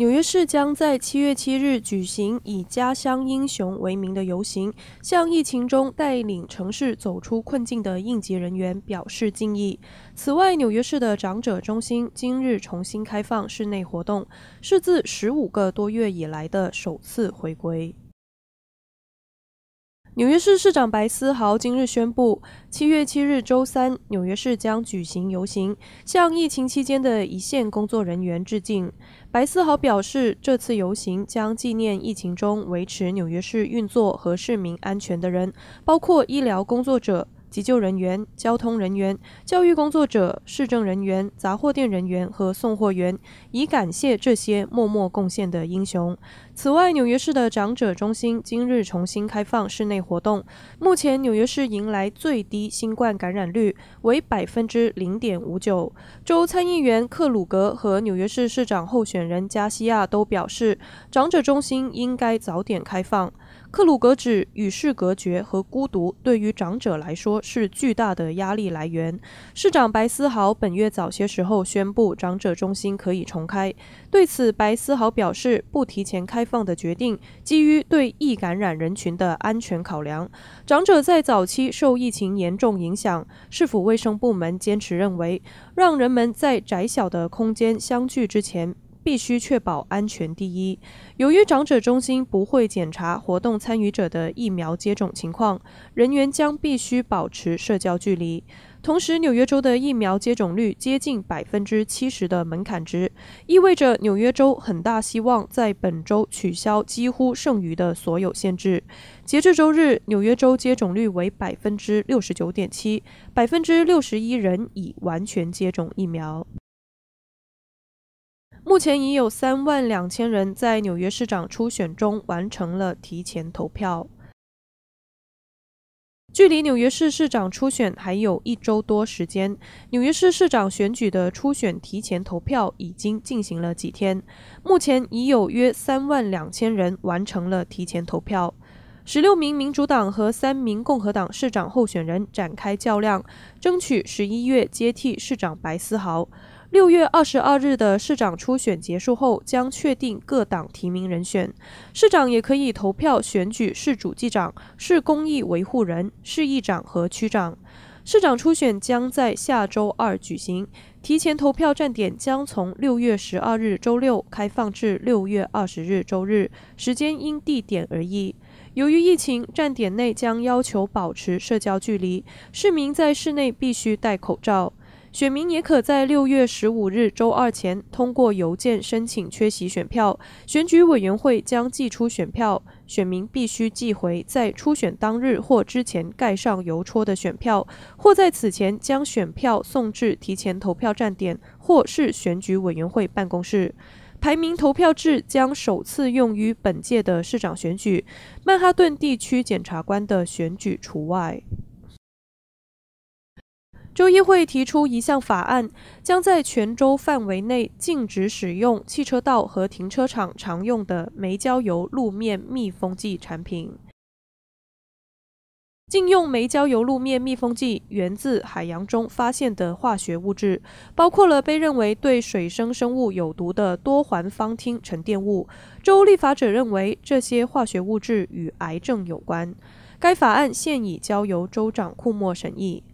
纽约市将在七月七日举行以家乡英雄为名的游行，向疫情中带领城市走出困境的应急人员表示敬意。此外，纽约市的长者中心今日重新开放室内活动，是自十五个多月以来的首次回归。纽约市市长白思豪今日宣布，七月七日周三，纽约市将举行游行，向疫情期间的一线工作人员致敬。白思豪表示，这次游行将纪念疫情中维持纽约市运作和市民安全的人，包括医疗工作者。急救人员、交通人员、教育工作者、市政人员、杂货店人员和送货员，以感谢这些默默贡献的英雄。此外，纽约市的长者中心今日重新开放室内活动。目前，纽约市迎来最低新冠感染率为百分之零点五九。州参议员克鲁格和纽约市市长候选人加西亚都表示，长者中心应该早点开放。克鲁格指，与世隔绝和孤独对于长者来说是巨大的压力来源。市长白思豪本月早些时候宣布，长者中心可以重开。对此，白思豪表示，不提前开放的决定基于对易感染人群的安全考量。长者在早期受疫情严重影响，市府卫生部门坚持认为，让人们在窄小的空间相聚之前。必须确保安全第一。由于长者中心不会检查活动参与者的疫苗接种情况，人员将必须保持社交距离。同时，纽约州的疫苗接种率接近百分之七十的门槛值，意味着纽约州很大希望在本周取消几乎剩余的所有限制。截至周日，纽约州接种率为百分之六十九点七，百分之六十一人已完全接种疫苗。目前已有三万两千人在纽约市长初选中完成了提前投票。距离纽约市市长初选还有一周多时间，纽约市市长选举的初选提前投票已经进行了几天。目前已有约三万两千人完成了提前投票。十六名民主党和三名共和党市长候选人展开较量，争取十一月接替市长白思豪。六月二十二日的市长初选结束后，将确定各党提名人选。市长也可以投票选举市主计长、市公益维护人、市议长和区长。市长初选将在下周二举行。提前投票站点将从六月十二日周六开放至六月二十日周日，时间因地点而异。由于疫情，站点内将要求保持社交距离，市民在室内必须戴口罩。选民也可在六月十五日周二前通过邮件申请缺席选票，选举委员会将寄出选票，选民必须寄回在初选当日或之前盖上邮戳的选票，或在此前将选票送至提前投票站点或是选举委员会办公室。排名投票制将首次用于本届的市长选举，曼哈顿地区检察官的选举除外。州议会提出一项法案，将在全州范围内禁止使用汽车道和停车场常用的煤焦油路面密封剂产品。禁用煤焦油路面密封剂源自海洋中发现的化学物质，包括了被认为对水生生物有毒的多环芳烃沉淀物。州立法者认为这些化学物质与癌症有关。该法案现已交由州长库莫审议。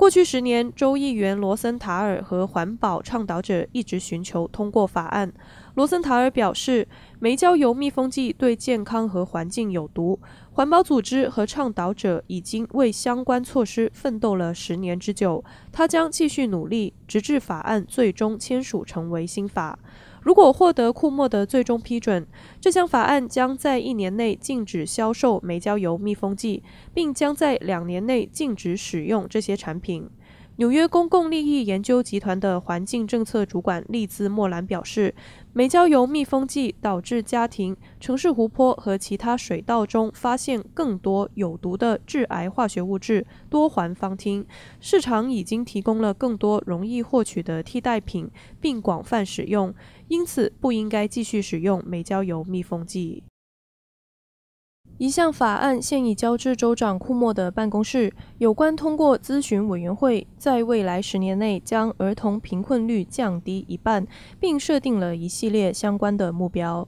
过去十年，州议员罗森塔尔和环保倡导者一直寻求通过法案。罗森塔尔表示，煤焦油密封剂对健康和环境有毒。环保组织和倡导者已经为相关措施奋斗了十年之久。他将继续努力，直至法案最终签署成为新法。如果获得库莫的最终批准，这项法案将在一年内禁止销售煤焦油密封剂，并将在两年内禁止使用这些产品。纽约公共利益研究集团的环境政策主管利兹·莫兰表示，煤焦油密封剂导致家庭、城市湖泊和其他水道中发现更多有毒的致癌化学物质多环芳烃。市场已经提供了更多容易获取的替代品，并广泛使用，因此不应该继续使用煤焦油密封剂。一项法案现已交至州长库莫的办公室，有关通过咨询委员会，在未来十年内将儿童贫困率降低一半，并设定了一系列相关的目标。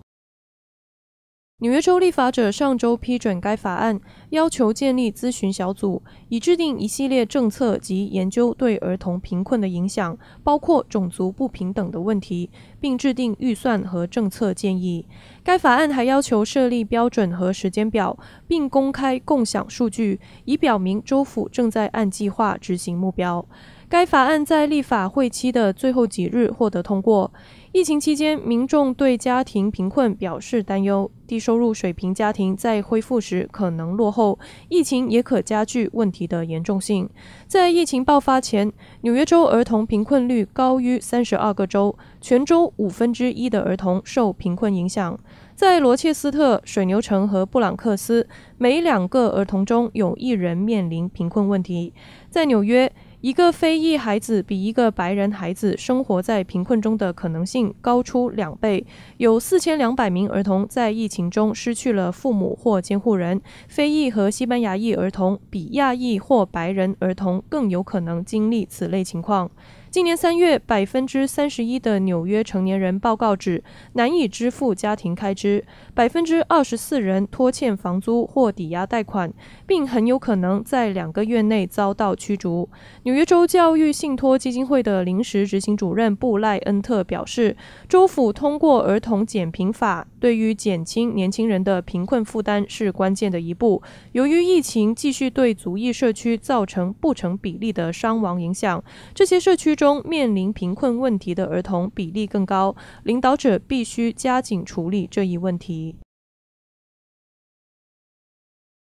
纽约州立法者上周批准该法案，要求建立咨询小组，以制定一系列政策及研究对儿童贫困的影响，包括种族不平等的问题，并制定预算和政策建议。该法案还要求设立标准和时间表，并公开共享数据，以表明州府正在按计划执行目标。该法案在立法会期的最后几日获得通过。疫情期间，民众对家庭贫困表示担忧。低收入水平家庭在恢复时可能落后。疫情也可加剧问题的严重性。在疫情爆发前，纽约州儿童贫困率高于三十二个州，全州五分之一的儿童受贫困影响。在罗切斯特、水牛城和布朗克斯，每两个儿童中有一人面临贫困问题。在纽约。一个非裔孩子比一个白人孩子生活在贫困中的可能性高出两倍。有4200名儿童在疫情中失去了父母或监护人，非裔和西班牙裔儿童比亚裔或白人儿童更有可能经历此类情况。今年三月，百分之三十一的纽约成年人报告指难以支付家庭开支，百分之二十四人拖欠房租或抵押贷款，并很有可能在两个月内遭到驱逐。纽约州教育信托基金会的临时执行主任布赖恩特表示：“州府通过儿童减贫法，对于减轻年轻人的贫困负担是关键的一步。”由于疫情继续对族裔社区造成不成比例的伤亡影响，这些社区。中面临贫困问题的儿童比例更高，领导者必须加紧处理这一问题。